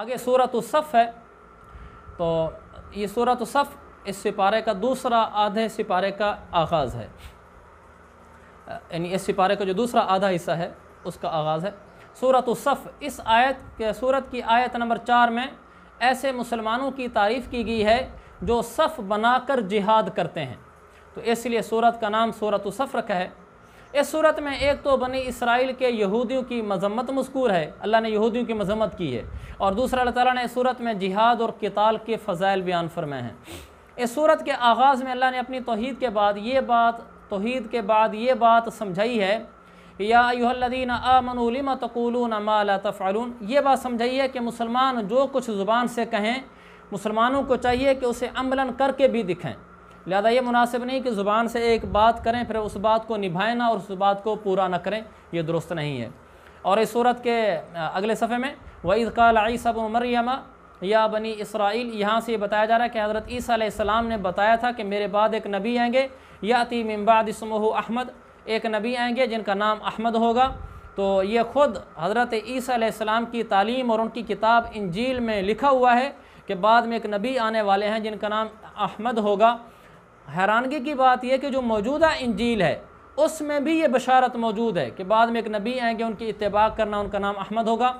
आगे सूरत सफ़ है तो ये सूरत सफ़ इस सिपारे का दूसरा आधे सिपारे का आगाज़ है यानी इस सिपारे का जो दूसरा आधा हिस्सा है उसका आगाज़ है सूरत सफ़ इस आयत के सूरत की आयत नंबर चार में ऐसे मुसलमानों की तारीफ़ की गई है जो सफ़ बनाकर जिहाद करते हैं तो इसलिए सूरत का नाम सूरत सफ़ रखा है इस सूरत में एक तो बनी इसराइल के यहूदियों की मजम्मत मस्कूर है अल्लाह ने यहूदियों की मजम्मत की है और दूसरा अल्लाह ताला ने इस सूरत में जिहाद और किताल के फ़जाइल बयान फरमाए हैं इस सूरत के आगाज़ में अल्लाह ने अपनी तोहद के बाद ये बात तोहद के बाद ये बात समझाई है यादीन आमनलिम तकूलून माला तफ़ालून ये बात समझाई है कि मुसलमान जो कुछ ज़ुबान से कहें मुसलमानों को चाहिए कि उसे अमलन करके भी दिखें लिहाजा ये मुनासिब नहीं कि ज़ुबान से एक बात करें फिर उस बात को निभाएँ ना और उस बात को पूरा ना करें ये दुरुस्त नहीं है और इस सूरत के अगले सफ़े में वईद कालाई सब मरियमा या बनी इसराइल यहाँ से ये बताया जा रहा है कि हज़रत ईसीम ने बताया था कि मेरे बाद एक नबी आएंगे या ती मम्बाद इसमह अहमद एक नबी आएंगे जिनका नाम अहमद होगा तो ये ख़ुद हज़रत ईसीम की तालीम और उनकी किताब इंजील में लिखा हुआ है कि बाद में एक नबी आने वाले हैं जिनका नाम अहमद होगा हैरानगी की बात यह कि जो मौजूदा इंजील है उसमें भी ये बशारत मौजूद है कि बाद में एक नबी आएंगे उनकी इतबा करना उनका नाम अहमद होगा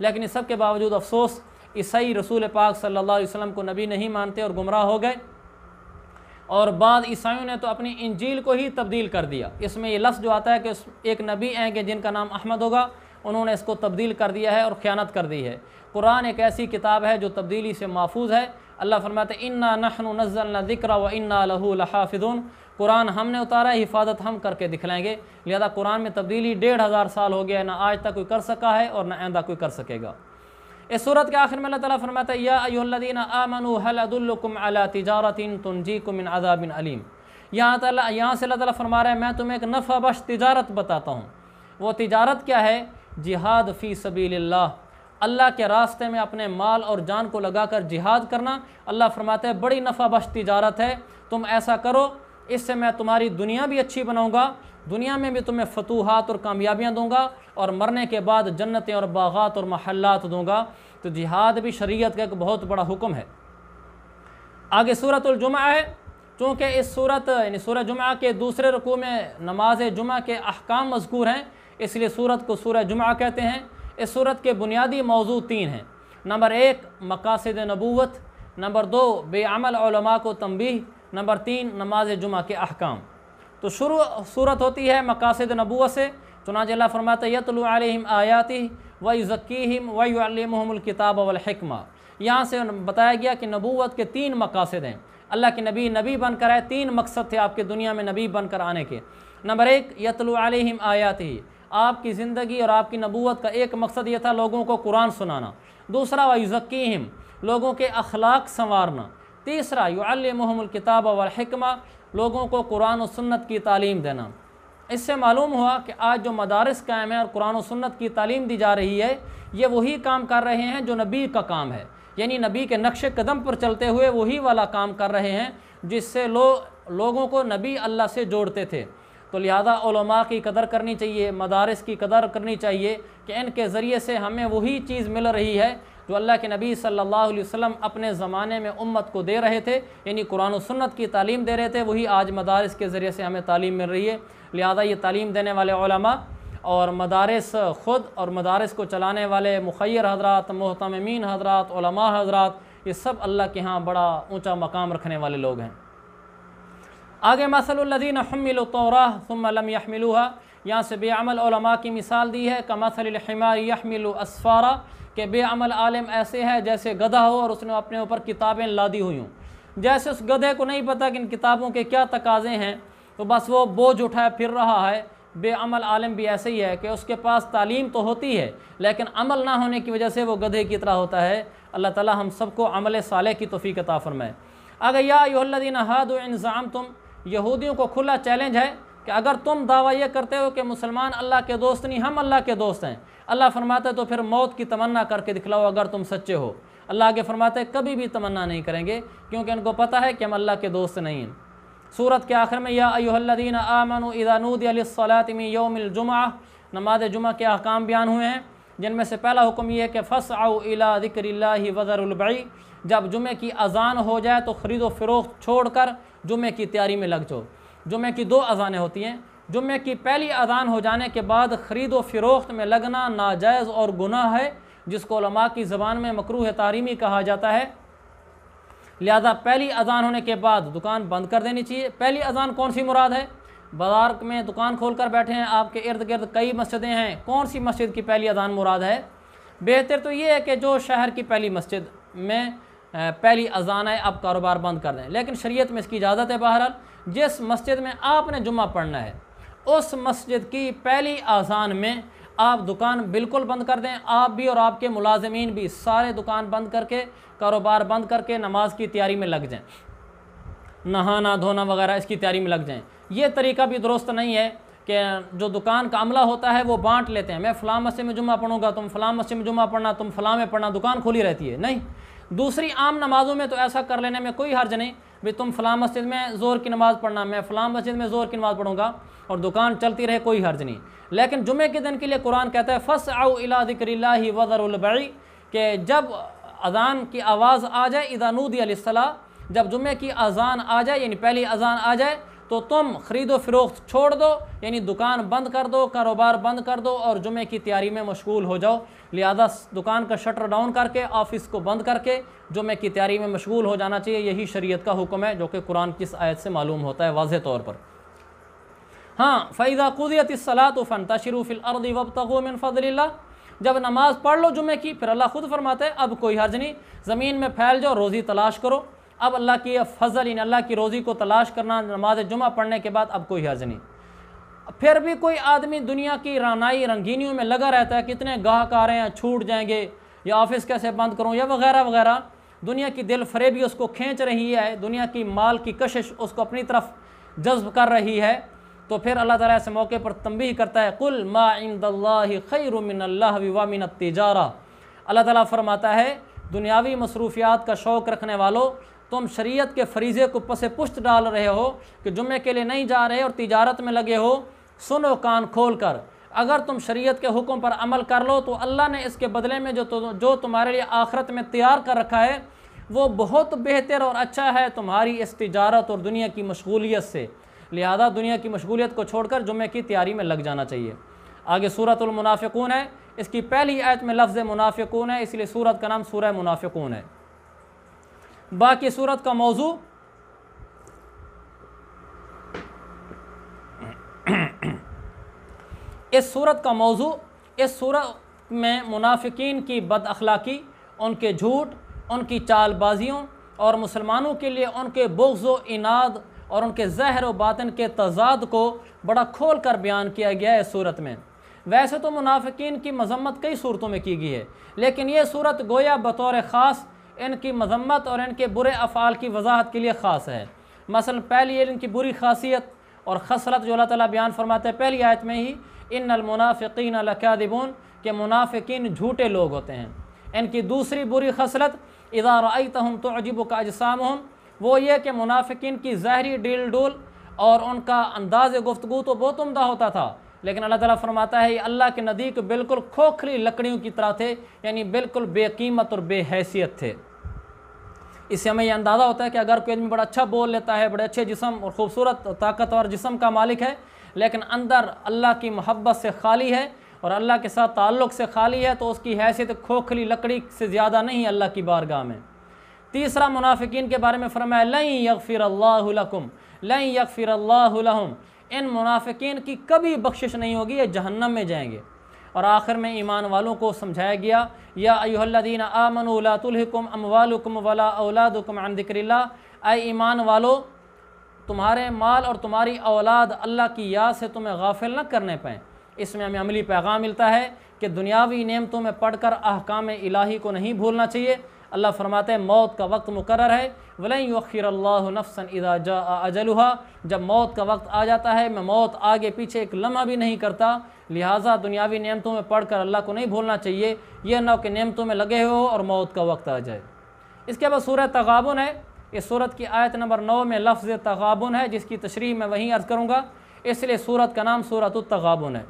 लेकिन इस सब के बावजूद अफसोस ईसई रसूल पाक सल्लल्लाहु अलैहि वसल्लम को नबी नहीं मानते और गुमराह हो गए और बाद ईसाइयों ने तो अपनी इंजील को ही तब्दील कर दिया इसमें ये लफ्ज़ जो आता है कि एक नबी आएंगे जिनका नाम अहमद होगा उन्होंने इसको तब्दील कर दिया है और ख़यानत कर दी है कुरान एक ऐसी किताब है जो तब्दीली से महफूज है अल्लाह फरमाते इन्ना नहनु नज़ल ज़िक्र व इन्ना लहू लहाफिज़ून कुरान हमने उतारा हिफाजत हम करके दिखलाएंगे लिहाजा कुरान में तब्दीली डेढ़ हज़ार साल हो गया है ना आज तक कोई कर सका है और ना आंदा कोई कर सकेगा इस सूरत के आखिर में अल्लाह ताला फरमाता है अला तिजारतिन तुनजीकुम अजाबिन अलीम यहाँ तला यहाँ से अल्लाह ताला फरमा रहा है मैं तुम्हें एक नफ़ा बश तजारत बताता हूँ वो तजारत क्या है जिहाद फ़ी सबील्ला अल्लाह के रास्ते में अपने माल और जान को लगाकर जिहाद करना अल्लाह फरमाते हैं बड़ी नफ़ा बश तजारत है तुम ऐसा करो इससे मैं तुम्हारी दुनिया भी अच्छी बनाऊँगा दुनिया में भी तुम्हें फतूहत और कामयाबियाँ दूँगा और मरने के बाद जन्नतें और बागात और महल्लात दूँगा तो जिहाद भी शरीयत का एक बहुत बड़ा हुक्म है आगे सूरतुलजुमा है चूँकि इस सूरत यानी सूरह जुमा के दूसरे रकू में नमाज जुमा के अहकाम मजकूर हैं इसलिए सूरत को सूरह जुमा कहते हैं इस सूरत के बुनियादी मौजू तीन हैं नंबर एक मकासद नबूत नंबर दो बेअमल को तंबी नंबर तीन नमाज जुमा के अहकाम तो शुरू सूरत होती है मकासद नबूत से चुनाज अल्लाह यतलम आयाति व ज़कीम वमकिताब वलहकमा यहाँ से बताया गया कि नबूत के तीन मकासद हैं अल्लाह के नबी नबी बनकर आए तीन मकसद थे आपके दुनिया में नबी बनकर आने के नंबर एक यतलम आयाति आपकी ज़िंदगी और आपकी नबूत का एक मकसद ये था लोगों को कुरान सुनाना दूसरा वायुज़क्म लोगों के अखलाक संवारना तीसरा किताब वलहकमा लोगों को कुरान और सुन्नत की तालीम देना इससे मालूम हुआ कि आज जो मदारस कायम है और कुरान और सुन्नत की तालीम दी जा रही है ये वही काम कर रहे हैं जो नबी का काम है यानी नबी के नक्श कदम पर चलते हुए वही वाला काम कर रहे हैं जिससे लो, लोगों को नबी अल्लाह से जोड़ते थे तो लिहाजा की कदर करनी चाहिए मदारस की कदर करनी चाहिए कि इनके ज़रिए से हमें वही चीज़ मिल रही है जो अल्लाह के नबी सल्लल्लाहु अलैहि वसल्लम अपने ज़माने में उम्मत को दे रहे थे यानी कुरान सुन्नत की तालीम दे रहे थे वही आज मदारस के ज़रिए से हमें तालीम मिल रही है लिहाजा ये तालीम देने वाले और मदारस ख़ुद और मदारस को चलाने वाले मुखैर हजरात महतमीन हजरात हजरात ये सब अल्लाह के यहाँ बड़ा ऊँचा मकाम रखने वाले लोग हैं आगे मसलद्दीन हमिलतौरा सुम यहाँ से बेअमलमा की मिसाल दी है कमसलमा यहमिलसफ़ारा के बेअमल आलम ऐसे है जैसे गधा हो और उसने अपने ऊपर किताबें लादी हुई हूँ जैसे उस गधे को नहीं पता कि इन किताबों के क्या तकाजे हैं तो बस वो बोझ उठाए फिर रहा है बेअमल आलम भी ऐसे ही है कि उसके पास तालीम तो होती है लेकिन अमल ना होने की वजह से वो गधे की तरह होता है अल्लाह ताला हम सबको अमल साले की तोफ़ी ताफर में अगर यादीन हाद इल्ज़ाम तुम यहूदियों को खुला चैलेंज है कि अगर तुम दावा यह करते हो कि मुसलमान अल्लाह के दोस्त नहीं हम अल्लाह के दोस्त हैं अल्लाह फरमाते तो फिर मौत की तमन्ना करके दिखलाओ अगर तुम सच्चे हो अल्लाह के फरमाते कभी भी तमन्ना नहीं करेंगे क्योंकि उनको पता है कि हम अल्लाह के दोस्त नहीं हैं सूरत के आखिर में या अयोहल्लिन आमन इदानूदलातमी योमिलजुमा नमाज जुमा के अहकाम बयान हुए हैं जिनमें से पहला हुक्म यह है कि फ़स आओ इला ज़िक्र वज़रबई जब जुमे की अजान हो जाए तो ख़रीदो फ़रोख छोड़ कर जुम्मे की तैयारी में लग जाओ जुमे की दो अजानें होती हैं जुम्मे की पहली अजान हो जाने के बाद ख़रीद व फ़रोख्त में लगना नाजायज़ और गुनाह है जिसको लमा की ज़बान में मकरूह तारीमी कहा जाता है लिहाजा पहली अजान होने के बाद दुकान बंद कर देनी चाहिए पहली अजान कौन सी मुराद है बाजार में दुकान खोल कर बैठे हैं आपके इर्द गिर्द कई मस्जिदें हैं कौन सी मस्जिद की पहली अजान मुराद है बेहतर तो ये है कि जो शहर की पहली मस्जिद में पहली अजान है आप कारोबार बंद कर दें लेकिन शरीयत में इसकी इजाज़त है बहरहाल जिस मस्जिद में आपने जुम्मा पढ़ना है उस मस्जिद की पहली आसान में आप दुकान बिल्कुल बंद कर दें आप भी और आपके मुलाजमीन भी सारे दुकान बंद करके कारोबार बंद करके नमाज की तैयारी में लग जाएं नहाना धोना वगैरह इसकी तैयारी में लग जाएं ये तरीका भी दुरुस्त नहीं है कि जो दुकान का अमला होता है वो बांट लेते हैं मैं फ़लाँ मस्जिद में जुम्मा पढ़ूँगा तुम फ़लाँ मस्जिद में जुम्मा पढ़ना तुम फ़लाँ में पढ़ना दुकान खुली रहती है नहीं दूसरी आम नमाज़ों में तो ऐसा कर लेने में कोई हर्ज नहीं भाई तुम फलाम मस्जिद में ज़ोर की नमाज़ पढ़ना मैं फ़लाँ मस्जिद में ज़ोर की नमाज़ पढ़ूँगा और दुकान चलती रहे कोई हर्ज नहीं लेकिन जुमे के दिन के लिए कुरान कहता है फ़स आउ इला दिक्रिल्ला वज़रबाई के जब अजान की आवाज़ आ जाए इदानूदी सलाह जब जुमे की अजान आ जाए यानी पहली अजान आ जाए तो तुम ख़रीदो फरोख्त छोड़ दो यानी दुकान बंद कर दो कारोबार बंद कर दो और जुमे की तैयारी में मशगूल हो जाओ लिहाजा दुकान का शटर डाउन करके ऑफिस को बंद करके जुमे की तैयारी में मशगूल हो जाना चाहिए यही शरीयत का हुक्म है जो कि कुरान की इस आयत से मालूम होता है वाज तौर पर हाँ फ़ैज़ा कुदियत सलात फ़नता शरूफ़िल अर्दी वब तगुमिन फ़जल जब नमाज़ पढ़ लो जुमे की फिर अल्लाह खुद फरमाते अब कोई हर्ज नहीं ज़मीन में फैल जाओ रोज़ी तलाश करो अब अल्लाह की फजल इन अल्लाह की रोज़ी को तलाश करना नमाज जुमा पढ़ने के बाद अब कोई हर्ज नहीं फिर भी कोई आदमी दुनिया की रानाई रंगीनियों में लगा रहता है कितने गाहक आ रहे हैं छूट जाएंगे या ऑफिस कैसे बंद करूँ या वगैरह वगैरह दुनिया की दिल फरेबी उसको खींच रही है दुनिया की माल की कशिश उसको अपनी तरफ जज्ब कर रही है तो फिर अल्लाह ताला ऐसे मौके पर तंबी करता है कुल माइंदी खैरमिनल्ला वामिन तिजारा अल्लाह ताला फरमाता है दुनियावी मसरूफियात का शौक़ रखने वालों तुम शरीयत के फरीज़े को पसे पुश्त डाल रहे हो कि जुम्मे के लिए नहीं जा रहे और तिजारत में लगे हो सुनो कान खोल कर अगर तुम शरीयत के हुक्म पर अमल कर लो तो अल्लाह ने इसके बदले में जो जो तुम्हारे लिए आखरत में तैयार कर रखा है वो बहुत बेहतर और अच्छा है तुम्हारी इस तजारत और दुनिया की मशगूलियत से लिहाजा दुनिया की मशगूलियत को छोड़कर जुम्मे की तैयारी में लग जाना चाहिए आगे सूरतमनाफ़िकून है इसकी पहली आयत में लफ्ज़ मुनाफ़िकून है इसलिए सूरत का नाम सूर मुनाफ़िकून है बाकी सूरत का मौजू इस सूरत का मौजू इस सूरत में मुनाफिकीन की बद अखलाक़ी उनके झूठ उनकी चालबाजियों और मुसलमानों के लिए उनके बुग्ज़ व इनाद और उनके जहर व बातन के तजाद को बड़ा खोल कर बयान किया गया है इस सूरत में वैसे तो मुनाफिकीन की मजम्मत कई सूरतों में की गई है लेकिन ये सूरत गोया बतौर ख़ास इनकी मजम्मत और इनके बुरे अफ़ाल की वजाहत के लिए ख़ास है मसल पहली है इनकी बुरी खासियत और खसरत जो अल्लाह ताला बयान फरमाते हैं पहली आयत में ही इन अलमुनाफ़िन अलकादिबून के मुनाफिकीन झूठे लोग होते हैं इनकी दूसरी बुरी खसरत आई हम तो अजीब का अजसाम हम वो ये कि मुनाफिकीन की ज़ाहरी डील डूल और उनका अंदाज गुफ्तु तो बहुत उमदा होता था लेकिन अल्लाह ताला फरमाता है ये अल्लाह के नदीक बिल्कुल खोखली लकड़ियों की तरह थे यानी बिल्कुल बेकीमत और बेहैसियत थे इससे हमें यह अंदाज़ा होता है कि अगर कोई आदमी बड़ा अच्छा बोल लेता है बड़े अच्छे जिसम और ख़ूबसूरत ताकतवर जिसम का मालिक है लेकिन अंदर अल्लाह की मोहब्बत से खाली है और अल्लाह के साथ ताल्लुक़ से खाली है तो उसकी हैसियत खोखली लकड़ी से ज़्यादा नहीं अल्लाह की बारगाह में तीसरा मुनाफिकीन के बारे में फरमाया लई यकफ़िर अल्लाम लई यकफ़िर अल्लाम इन मुनाफिकीन की कभी बख्शिश नहीं होगी ये जहन्नम में जाएंगे और आखिर में ईमान वालों को समझाया गया या आमन आमनलातुल्कुम अमवालकुम वला औलादकुम अनदिक्रिल्ला आए ईमान वालों तुम्हारे माल और तुम्हारी औलाद अल्लाह की याद से तुम्हें गाफिल न करने पाए इसमें हमें अमली पैगाम मिलता है कि दुनियावी नियमतों में पढ़ कर अहकाम इलाही को नहीं भूलना चाहिए अल्लाह फरमाते हैं मौत का वक्त मुकर है वलई वखीर अल्लाह नफसन इदा अजलहा जब मौत का वक्त आ जाता है मैं मौत आगे पीछे एक लम्हा भी नहीं करता लिहाजा दुनियावी नियमतों में पढ़ कर अल्लाह को नहीं भूलना चाहिए यह नौ कि नियमतों में लगे हो और मौत का वक्त आ जाए इसके बाद सूरह तगाबन है इस सूरत की आयत नंबर नौ में लफ्ज़ तगाबन है जिसकी तशरी मैं वहीं अर्ज़ करूँगा इसलिए सूरत का नाम सूरत तगाबन है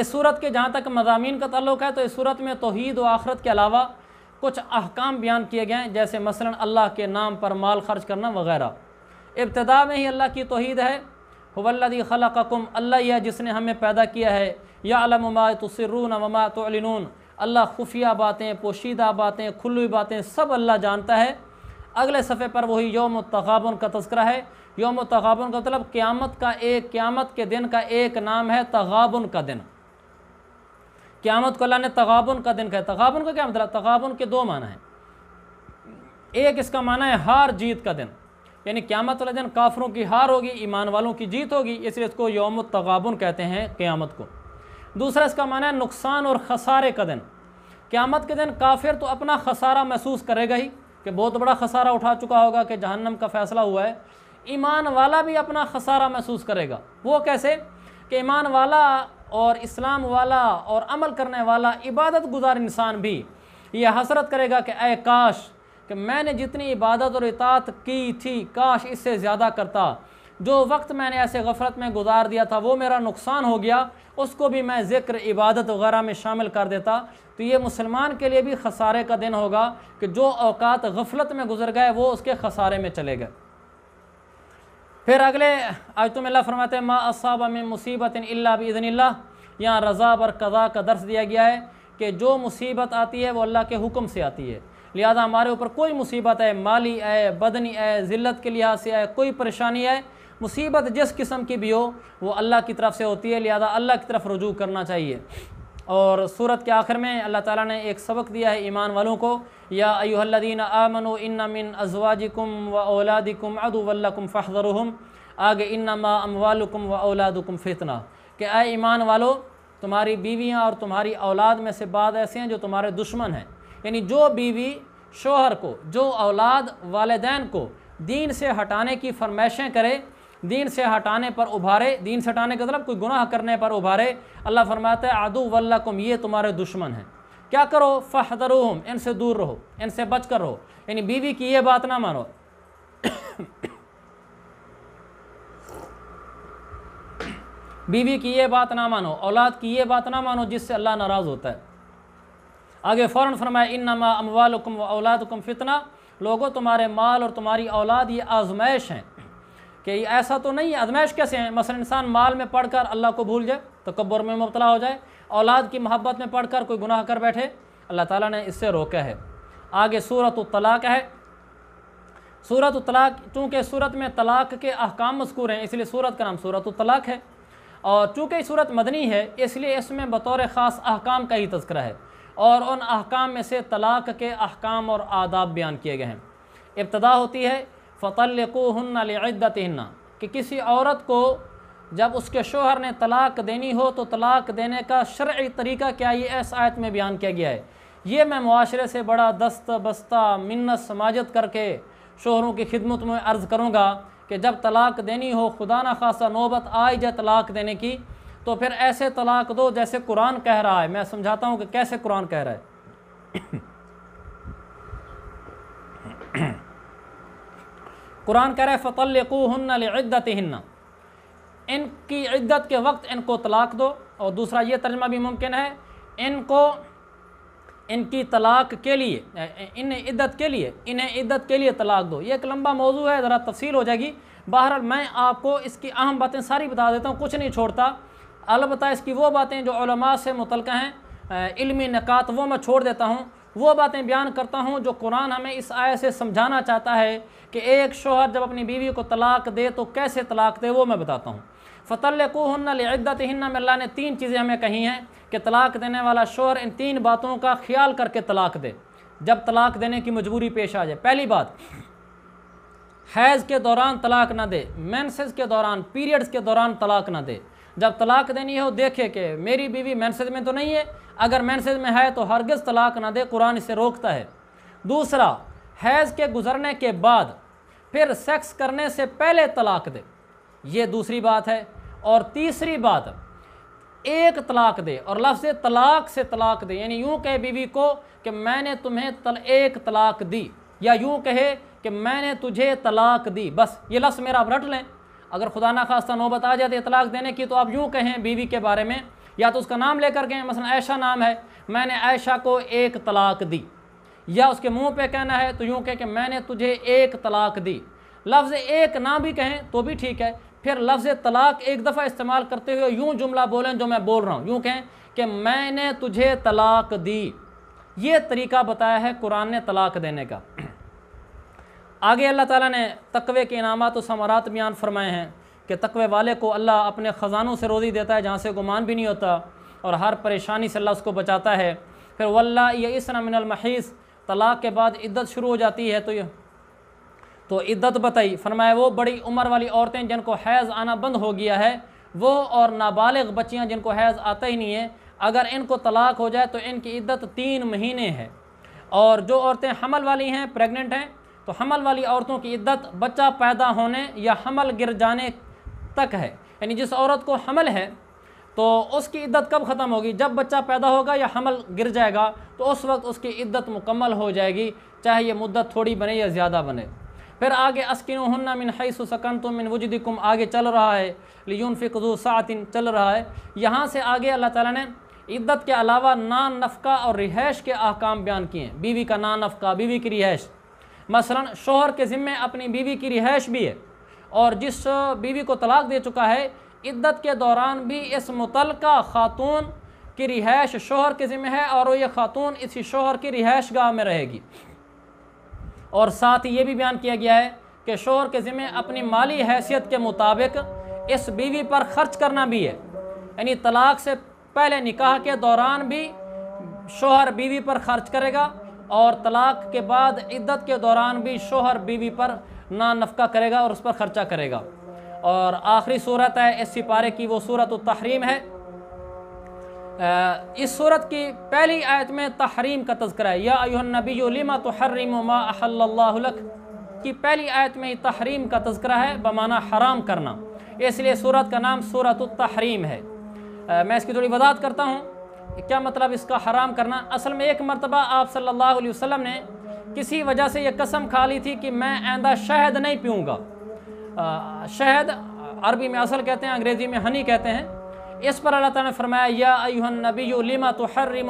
इस सूरत के जहाँ तक मजामी का तल्लक है तो इस सूरत में तोहद व आखरत के अलावा कुछ अहकाम बयान किए गए हैं जैसे मसला अल्लाह के नाम पर माल खर्च करना वगैरह इब्तदा में ही अल्लाह की तोहद है वल्लि खलकुम अल्लाह यह जिसने हमें पैदा किया है या अलमा तसरून ममा तलिन अल्लाह खुफिया बातें पोशीदा बातें खुली बातें सब अल्लाह जानता है अगले सफ़े पर वही योम तगाबन का तस्करा है योम तगाबन का मतलब क़्यामत का एक क़्यामत के दिन का एक नाम है तगाबन का दिन क़्यामत को अल्लाह ने तगाबन का दिन कहा तगाबन का क्या मतलब तगाबन के दो माना है एक इसका माना है हार जीत का दिन यानी क़्यामत वाले दिन काफरों की हार होगी ईमान वालों की जीत होगी इसलिए इसको योम तगाबन कहते हैं क़्यामत को दूसरा इसका माना है नुकसान और खसारे का दिन क़्यामत के दिन काफिर तो अपना खसारा महसूस करेगा ही कि बहुत बड़ा खसारा उठा चुका होगा कि जहन्नम का फ़ैसला हुआ है ईमान वाला भी अपना खसारा महसूस करेगा वो कैसे कि ईमान वाला और इस्लाम वाला और अमल करने वाला इबादत गुजार इंसान भी यह हसरत करेगा कि ए काश कि मैंने जितनी इबादत और इतात की थी काश इससे ज़्यादा करता जो वक्त मैंने ऐसे गफरत में गुजार दिया था वो मेरा नुकसान हो गया उसको भी मैं ज़िक्र इबादत वगैरह में शामिल कर देता तो ये मुसलमान के लिए भी खसारे का दिन होगा कि जो अवकात गफलत में गुजर गए वो उसके खसारे में चले गए फिर अगले आज तुम अल्लाह फरमाते माँ असाब में मुसीबत इज़नल्ला यहाँ रज़ा बर कज़ा का दर्श दिया गया है कि जो मुसीबत आती है वो अल्लाह के हुक्म से आती है लिहाजा हमारे ऊपर कोई मुसीबत है माली आए बदनी आए ज़िलत के लिहाज से आए कोई परेशानी आए मुसीबत जिस किस्म की भी हो वो अल्लाह की तरफ से होती है लिहाजा अल्लाह की तरफ रुजू करना चाहिए और सूरत के आखिर में अल्लाह ताला ने एक सबक दिया है ईमान वालों को या अयुहल्लिन आमन इन्ना मिन अजवाजिकुम व औलादिकुम अदुवल्लकुम फ़हदरुम आगे इन्ना मा अमवालकुम व औलादकुम फितना कि आए ईमान वालों तुम्हारी बीवियाँ और तुम्हारी औलाद में से बाद ऐसे हैं जो तुम्हारे दुश्मन हैं यानी जो बीवी शोहर को जो औलाद वालदेन को दीन से हटाने की फरमाइशें करे दीन से हटाने पर उभारे दीन से हटाने का मतलब कोई गुनाह करने पर उभारे अल्लाह फरमाता है आदू वल्लकुम ये तुम्हारे दुश्मन हैं क्या करो फ़हदरूहम इनसे दूर रहो इनसे बच कर रहो यानी बीवी की ये बात ना मानो बीवी की ये बात ना मानो औलाद की ये बात ना मानो जिससे अल्लाह नाराज़ होता है आगे फ़ौर फरमाए इन नमा अमवालकुम व औलादकुम फितना लोगों तुम्हारे माल और तुम्हारी औलाद ये आजमाइश हैं कि ये ऐसा तो नहीं है आजमाइश कैसे हैं मसल इंसान माल में पढ़ कर अल्लाह को भूल जाए तो कब्बर में मुबतला हो जाए औलाद की मोहब्बत में पढ़ कर कोई गुनाह कर बैठे अल्लाह ताला ने इससे रोका है आगे सूरत तलाक है सूरत तलाक चूँकि सूरत में तलाक के अहकाम मस्कूर हैं इसलिए सूरत का नाम सूरत तलाक है और चूँकि सूरत मदनी है इसलिए इसमें बतौर ख़ास अहकाम का ही तस्करा है और उन अहकाम में से तलाक़ के अहकाम और आदाब बयान किए गए हैं इब्तदा होती है फ़तलकन्नतन्ना कि किसी औरत को जब उसके शोहर ने तलाक़ देनी हो तो तलाक़ देने का शर् तरीका क्या ये ऐस आयत में बयान किया गया है ये मैं माशरे से बड़ा दस्त बस्ता मन्नत समाजत करके शोहरों की खिदमत में अर्ज़ करूँगा कि जब तलाक़ देनी हो खुदा न खासा नौबत आई जाए तलाक़ देने की तो फिर ऐसे तलाक दो जैसे कुरान कह रहा है मैं समझाता हूँ कि कैसे कुरान कह रहा है कुरान कह रहा है फ़तलकू हन्नाद्दत हन्ना इनकी इद्दत के वक्त इनको तलाक दो और दूसरा ये तर्जमा भी मुमकिन है इनको इनकी तलाक के लिए इन इद्दत के लिए इन्हें इद्दत के लिए तलाक दो ये एक लंबा मौजू है ज़रा तफसील हो जाएगी बहरहाल मैं आपको इसकी अहम बातें सारी बता देता हूँ कुछ नहीं छोड़ता अलबत् इसकी वो बातें जो से मुतल हैं इल्मी नक़ात वो मैं छोड़ देता हूँ वो बातें बयान करता हूँ जो कुरान हमें इस आय से समझाना चाहता है कि एक शोहर जब अपनी बीवी को तलाक दे तो कैसे तलाक दे वो मैं बताता हूँ फ़तल कोहन्नत हिन्ना में अल्लाह ने तीन चीज़ें हमें कही हैं कि तलाक देने वाला शोहर इन तीन बातों का ख्याल करके तलाक दे जब तलाक देने की मजबूरी पेश आ जाए पहली बात हैज़ के दौरान तलाक ना दे मैंसेज के दौरान पीरियड्स के दौरान तलाक ना दे जब तलाक देनी हो देखे कि मेरी बीवी मैंसेज में तो नहीं है अगर मैंसेज में है तो हरगज़ तलाक ना दे कुरान इसे रोकता है दूसरा हैज़ के गुज़रने के बाद फिर सेक्स करने से पहले तलाक दे ये दूसरी बात है और तीसरी बात एक तलाक दे और लफ्ज़ तलाक से तलाक दे यानी यूँ कहे बीवी को कि मैंने तुम्हें तल एक तलाक दी या यूँ कहे कि मैंने तुझे तलाक दी बस ये लफ्ज़ मेरा आप रट लें अगर खुदा ना खास्ता नौबत आ जाती तो इतलाक़ देने की तो आप यूँ कहें बीवी के बारे में या तो उसका नाम लेकर कहें मसला ऐशा नाम है मैंने ऐशा को एक तलाक दी या उसके मुंह पे कहना है तो यूँ कह कि मैंने तुझे एक तलाक दी लफ्ज़ एक ना भी कहें तो भी ठीक है फिर लफ्ज़ तलाक एक दफ़ा इस्तेमाल करते हुए यूँ जुमला बोलें जो मैं बोल रहा हूँ यूँ कहें कि मैंने तुझे तलाक दी ये तरीका बताया है कुरान ने तलाक देने का आगे अल्लाह ताला ने तकवे के इनामत समारात बयान फरमाए हैं कि तकवे वाले को अल्लाह अपने ख़जानों से रोज़ी देता है जहाँ से गुमान भी नहीं होता और हर परेशानी से अल्लाह उसको बचाता है फिर वल्ला ये इसना मिनलमहीस तलाक़ के बाद इद्दत शुरू हो जाती है तो ये तो इद्दत बताई फरमाए वो बड़ी उम्र वाली औरतें जिनको हैज़ आना बंद हो गया है वो और नाबालग बच्चियाँ जिनको हैज़ आता ही नहीं है अगर इनको तलाक़ हो जाए तो इनकी इद्दत तीन महीने है और जो औरतें हमल वाली हैं प्रेगनेंट हैं तो हमल वाली औरतों की इद्दत बच्चा पैदा होने या हमल गिर जाने तक है यानी जिस औरत को हमल है तो उसकी इद्दत कब ख़त्म होगी जब बच्चा पैदा होगा या हमल गिर जाएगा तो उस वक्त उसकी इद्दत मुकम्मल हो जाएगी चाहे ये मुद्दत थोड़ी बने या ज़्यादा बने फिर आगे अस्किन हन्ना मिन हैसु सकन तो मिन वजदिकुम आगे चल रहा है लियून फ़िकू सातिन चल रहा है यहाँ से आगे अल्लाह ताला ने इद्दत के अलावा ना नफ़का और रिहाइश के अहकाम बयान किए हैं बीवी का ना नफ़का बीवी की रिहाइश मसलन शोहर के ज़िम्मे अपनी बीवी की रिहाइश भी है और जिस बीवी को तलाक दे चुका है इद्दत के दौरान भी इस मुतल ख़ातून की रिहाइश शोहर के ज़िम्मे है और ये ख़ातून इसी शोहर की रिहाइश गाह में रहेगी और साथ ही ये भी बयान किया गया है कि शोहर के ज़िम्मे अपनी माली हैसियत के मुताबिक इस बीवी पर ख़र्च करना भी है यानी तलाक से पहले निकाह के दौरान भी शोहर बीवी पर ख़र्च करेगा और तलाक के बाद इद्दत के दौरान भी शोहर बीवी पर ना नफका करेगा और उस पर ख़र्चा करेगा और आखिरी सूरत है इस सिपारे की वो सूरत तहरीम है इस सूरत की पहली आयत में तहरीम का तस्करा है या नबी लिमा तो हर्रम माहल्लाक की पहली आयत में तहरीम का तस्करा है बमाना हराम करना इसलिए सूरत का नाम सूरत तहरीम है आ, मैं इसकी थोड़ी वजात करता हूँ क्या मतलब इसका हराम करना असल में एक मरतबा आप सल्लल्लाहु अलैहि वसल्लम ने किसी वजह से यह कसम खा ली थी कि मैं आंदा शहद नहीं पीऊँगा शहद अरबी में असल कहते हैं अंग्रेज़ी में हनी कहते हैं इस पर अल्लाह ताला ने फरमाया या अयुहन नबी लिमा तो हर्रमक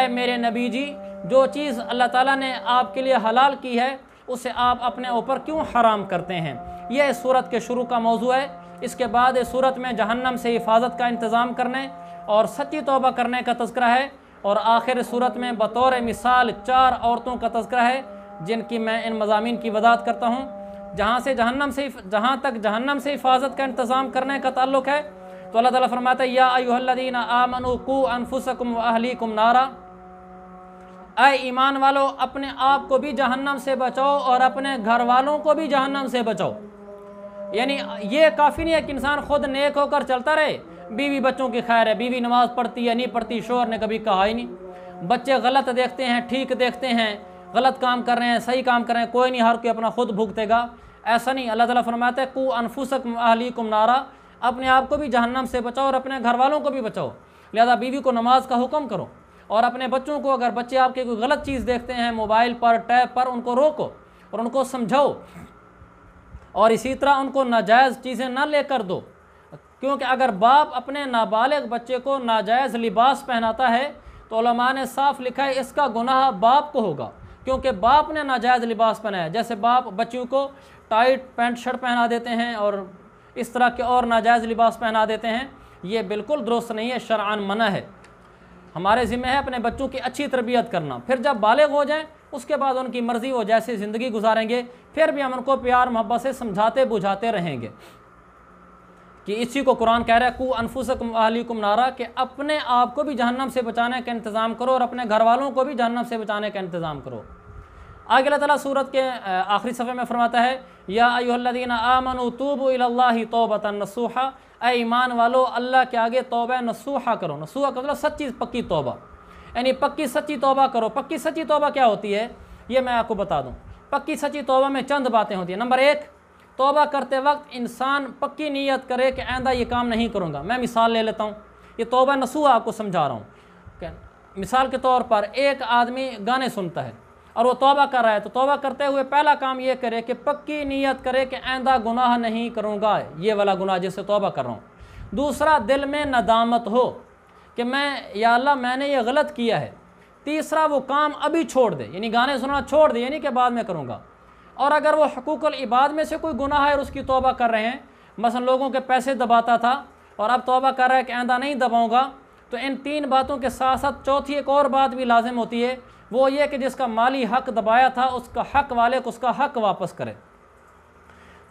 ए मेरे नबी जी जो चीज़ अल्लाह ताला ने आपके लिए हलाल की है उसे आप अपने ऊपर क्यों हराम करते हैं यह सूरत के शुरू का मौजू है इसके बाद इस सूरत में जहन्नम से हिफाजत का इंतज़ाम करने और सच्ची तोबा करने का तस्करा है और आखिर सूरत में बतौर मिसाल चार औरतों का तस्करा है जिनकी मैं इन मजामी की वजात करता हूँ जहाँ से जहन्नम से जहाँ तक जहन्नम से हिफाजत का इंतज़ाम करने का ताल्लुक है तो अल्लाह ताला फरमाता है या अयुहदीन आमनु कु अनफुसकुम अहलीकुम नारा अय ईमान वालों अपने आप को भी जहन्नम से बचाओ और अपने घर वालों को भी जहन्नम से बचाओ यानी ये काफ़ी नहीं है कि इंसान खुद नेक होकर चलता रहे बीवी बच्चों की खैर है बीवी नमाज़ पढ़ती है नहीं पढ़ती शोर ने कभी कहा ही नहीं बच्चे गलत देखते हैं ठीक देखते हैं गलत काम कर रहे हैं सही काम कर रहे हैं कोई नहीं हर कोई अपना खुद भुगतेगा ऐसा नहीं अल्लाह ताला फरमाता है कु अनफुसक अहली कुम नारा अपने आप को भी जहन्नम से बचाओ और अपने घर वालों को भी बचाओ लिहाजा बीवी को नमाज का हुक्म करो और अपने बच्चों को अगर बच्चे आपके कोई गलत चीज़ देखते हैं मोबाइल पर टैब पर उनको रोको और उनको समझाओ और इसी तरह उनको नाजायज़ चीज़ें ना लेकर दो क्योंकि अगर बाप अपने नाबालिग बच्चे को नाजायज़ लिबास पहनाता है तो ने साफ लिखा है इसका गुनाह बाप को होगा क्योंकि बाप ने नाजायज़ लिबास पहनाया जैसे बाप बच्चों को टाइट पैंट शर्ट पहना देते हैं और इस तरह के और नाजायज़ लिबास पहना देते हैं ये बिल्कुल दुरुस्त नहीं है शरआन मना है हमारे ज़िम्मे है अपने बच्चों की अच्छी तरबियत करना फिर जब बालग हो जाएँ उसके बाद उनकी मर्ज़ी वो जैसी ज़िंदगी गुजारेंगे फिर भी हम उनको प्यार मोहब्बत से समझाते बुझाते रहेंगे कि इसी को कुरान कह रहा है कु अनफुसकुम अहलीकुम नारा कि अपने आप को भी जहन्नम से बचाने का इंतज़ाम करो और अपने घर वालों को भी जहन्नम से बचाने का इंतज़ाम करो आगे अल्लाह ताला सूरत के आखिरी सफ़े में फरमाता है या अयुल्लिन आमन तूब तोबत नसूहा ए ईमान वालो अल्लाह के आगे तोबा नसूहा करो नसूहा का मतलब सच्ची पक्की तोबा यानी पक्की सच्ची तोबा करो पक्की सच्ची तोबा क्या होती है ये मैं आपको बता दूँ पक्की सच्ची तोबा में चंद बातें होती हैं नंबर एक तोबा करते वक्त इंसान पक्की नीयत करे कि आंदा ये काम नहीं करूँगा मैं मिसाल ले लेता हूँ ये तोबा नसू आपको समझा रहा हूँ मिसाल के तौर पर एक आदमी गाने सुनता है और वो तोबा कर रहा है तो तोबा करते हुए पहला काम ये करे कि पक्की नीयत करे कि आंदा गुनाह नहीं करूँगा ये वाला गुनाह जिससे तोबा कर रहा हूँ दूसरा दिल में नदामत हो कि मैं या अल्लाह मैंने ये गलत किया है तीसरा वो काम अभी छोड़ दे यानी गाने सुनना छोड़ दे यानी कि बाद में करूँगा और अगर वो हकूक इबाद में से कोई गुनाह है और उसकी तोबा कर रहे हैं मसलन लोगों के पैसे दबाता था और अब तोबा कर रहा है कि आंदा नहीं दबाऊँगा तो इन तीन बातों के साथ साथ चौथी एक और बात भी लाजिम होती है वो ये कि जिसका माली हक दबाया था उसका हक वाले को उसका हक वापस करे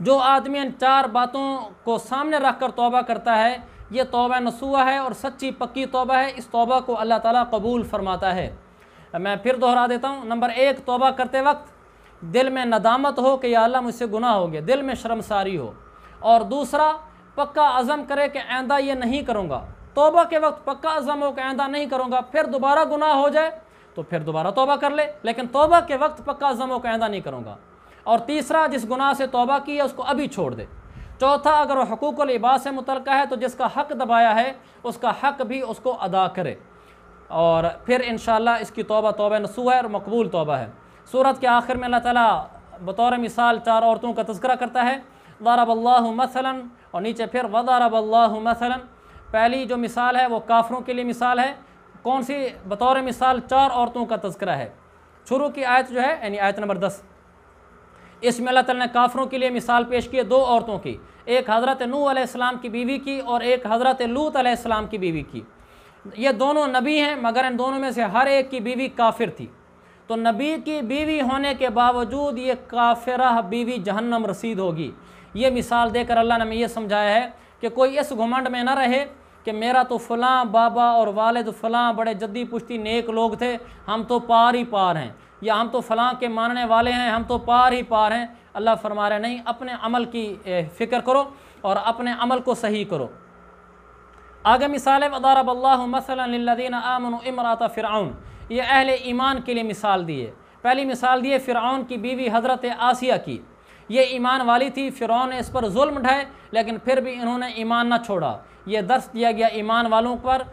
जो आदमी इन चार बातों को सामने रख कर तोबा करता है ये तोबा नसूआ है और सच्ची पक्की तोबा है इस तोबा को अल्लाह ताला कबूल फरमाता है मैं फिर दोहरा देता हूँ नंबर एक तोबा करते वक्त दिल में नदामत हो कि अल्लाह मुझसे गुनाह हो गया दिल में शर्मसारी हो और दूसरा पक्का अज़म करे कि आंदा ये नहीं करूँगा तोबा के वक्त पक्का अज़म हो कि आंदा नहीं करूँगा फिर दोबारा गुनाह हो जाए तो फिर दोबारा तोबा कर ले लेकिन तोबा के वक्त पक्का अज़म हो कि आंदा नहीं करूँगा और तीसरा जिस गुनाह से तोबा की है उसको अभी छोड़ दे चौथा अगर हकूक़ लिबास से मुतल है तो जिसका हक दबाया है उसका हक भी उसको अदा करे और फिर इन इसकी तोबा तोबा नसूह है और मकबूल तोबा है सूरत के आखिर में अल्लाह ताला बतौर मिसाल चार औरतों का तस्करा करता है वारबल्ला मसलन और नीचे फिर वदारबल्ला मसलन पहली जो मिसाल है वो काफ़रों के लिए मिसाल है कौन सी बतौर मिसाल चार औरतों का तस्करा है शुरू की आयत जो है यानी आयत नंबर दस इसमें अल्लाह ताला ने काफ़रों के लिए मिसाल पेश की है दो औरतों की एक हज़रत नू आसमाम की बीवी की और एक हज़रत लूत आसमाम की बीवी की ये दोनों नबी हैं मगर इन दोनों में से हर एक की बीवी काफिर थी तो नबी की बीवी होने के बावजूद ये काफिरह बीवी जहन्नम रसीद होगी ये मिसाल देकर अल्लाह ने हमें यह समझाया है कि कोई इस घुमंड में ना रहे कि मेरा तो फ़लाँ बाबा और वालद फलां बड़े जद्दी पुश्ती नेक लोग थे हम तो पार ही पार हैं या हम तो फ़लाँ के मानने वाले हैं हम तो पार ही पार हैं अल्लाह फरमा रहे नहीं अपने अमल की फ़िक्र करो और अपने अमल को सही करो आगे मिसाल वदारबल्लादीन आमन इमरात फ़िरौन ये अहल ईमान के लिए मिसाल दिए पहली मिसाल दिए फ़िरौन की बीवी हज़रत आसिया की ये ईमान वाली थी फ़िरौन ने इस पर जुल्म ढाए लेकिन फिर भी इन्होंने ईमान ना छोड़ा ये दर्स दिया गया ईमान वालों पर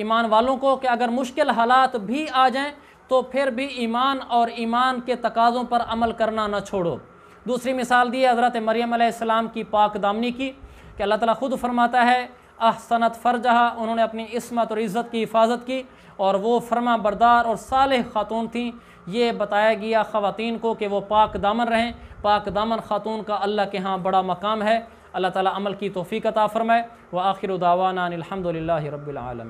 ईमान वालों को कि अगर मुश्किल हालात भी आ जाएँ तो फिर भी ईमान और ईमान के तकाज़ों पर अमल करना ना छोड़ो दूसरी मिसाल दी है हज़रत मरियम की पाक दामनी की कि अल्लाह ताला ख़ुद फरमाता है अहसनत फ़र्जहा उन्होंने अपनी इसमत और इज़्ज़त की हिफाजत की और वो फर्मा बरदार और साल ख़ातून थीं ये बताया गया ख़वान को कि वो पाक दामन रहें पाक दामन ख़ातून का अल्लाह के यहाँ बड़ा मकाम है अल्लाह ताली अमल की तोफ़ी अता फ़रमाए व आखिर उदावाना अलहमदिल्ला रबालम